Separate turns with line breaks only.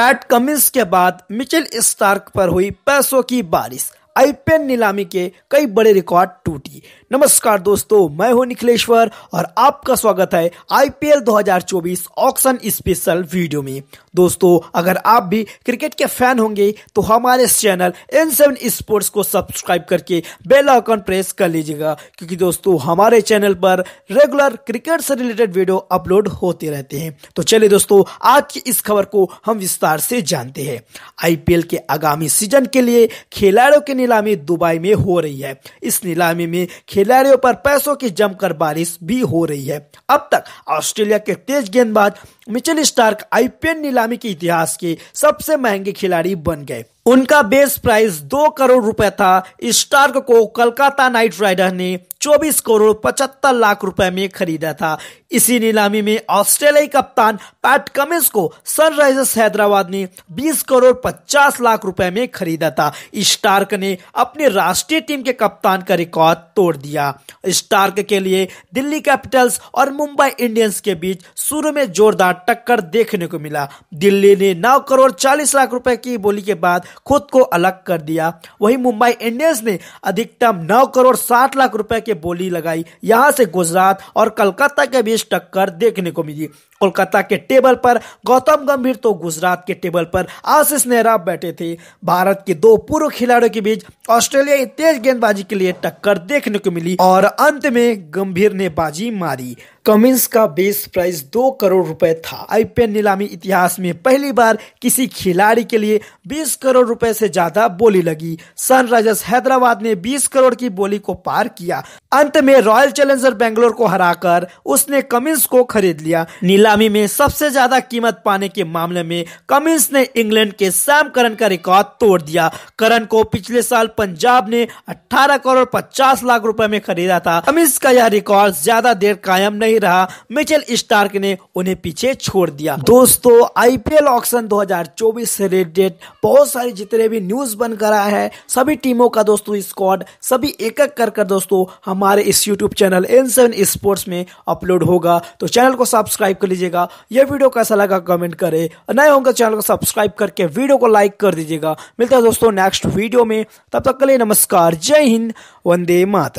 PAT Cummins के बाद Mitchell Starc पर हुई पैसों की बारिश आईपीएन नीलामी के कई बड़े रिकॉर्ड टूटी नमस्कार दोस्तों मैं हूं निखिलेश्वर और आपका स्वागत है आईपीएल 2024 ऑक्शन स्पेशल वीडियो में दोस्तों अगर आप भी क्रिकेट के फैन होंगे तो हमारे चैनल एन सेवन स्पोर्ट्स को सब्सक्राइब करके बेल आइकन प्रेस कर लीजिएगा क्योंकि दोस्तों हमारे चैनल पर रेगुलर क्रिकेट से रिलेटेड वीडियो अपलोड होते रहते हैं तो चलिए दोस्तों आज की इस खबर को हम विस्तार से जानते हैं आईपीएल के आगामी सीजन के लिए खिलाड़ियों के नीलामी दुबई में हो रही है इस नीलामी में खिलाड़ियों पर पैसों की जमकर बारिश भी हो रही है अब तक ऑस्ट्रेलिया के तेज गेंदबाज मिचेल स्टार्क आईपीएल नीलामी के इतिहास के सबसे महंगे खिलाड़ी बन गए उनका बेस प्राइस दो करोड़ रुपए था स्टार्क को कलकाता नाइट राइडर ने 24 करोड़ पचहत्तर लाख रुपए में खरीदा था इसी नीलामी में ऑस्ट्रेलियाई कप्तान पैट कमिंस को सनराइजर्स हैदराबाद ने 20 करोड़ 50 लाख रुपए में खरीदा था स्टार्क ने अपने राष्ट्रीय टीम के कप्तान का रिकॉर्ड तोड़ दिया स्टार्क के लिए दिल्ली कैपिटल्स और मुंबई इंडियंस के बीच शुरू में जोरदार टक्कर देखने को मिला दिल्ली ने नौ करोड़ चालीस लाख रुपए की बोली के बाद खुद को अलग कर दिया वही मुंबई इंडियंस ने अधिकतम नौ करोड़ साठ लाख रुपए के बोली लगाई यहाँ से गुजरात और कलकत्ता के बीच टक्कर देखने को मिली कोलकाता के टेबल पर गौतम गंभीर तो गुजरात के टेबल पर आशीष नेहरा बैठे थे भारत के दो पूर्व खिलाड़ियों के बीच ऑस्ट्रेलिया तेज गेंदबाजी के लिए टक्कर देखने को मिली और अंत में गंभीर ने बाजी मारी कमिंस का बेस प्राइस दो करोड़ रुपए था आईपीएल नीलामी इतिहास में पहली बार किसी खिलाड़ी के लिए बीस करोड़ रुपए से ज्यादा बोली लगी सनराइजर्स हैदराबाद ने बीस करोड़ की बोली को पार किया अंत में रॉयल चैलेंजर बेंगलोर को हराकर उसने कमिंस को खरीद लिया नीलामी में सबसे ज्यादा कीमत पाने के मामले में कमिंस ने इंग्लैंड के सैम करन का रिकॉर्ड तोड़ दिया करन को पिछले साल पंजाब ने 18 करोड़ 50 लाख रुपए में खरीदा था कमिंस का यह रिकॉर्ड ज्यादा देर कायम नहीं नहीं रहा मिचेल स्टार्क ने उन्हें पीछे छोड़ दिया दोस्तों आईपीएल ऑक्शन 2024 से रिलेटेड बहुत सारी जितने भी न्यूज बन कर आया है सभी टीमों का दोस्तों स्क्वाड सभी एक एक कर कर दोस्तों हमारे इस YouTube channel N seven sports में अपलोड होगा तो चैनल को सब्सक्राइब कर लीजिएगा यह वीडियो कैसा लगा कमेंट करे नए होंगे चैनल को सब्सक्राइब करके वीडियो को लाइक कर दीजिएगा मिलता है दोस्तों नेक्स्ट वीडियो में तब तक के लिए नमस्कार जय हिंद वंदे माता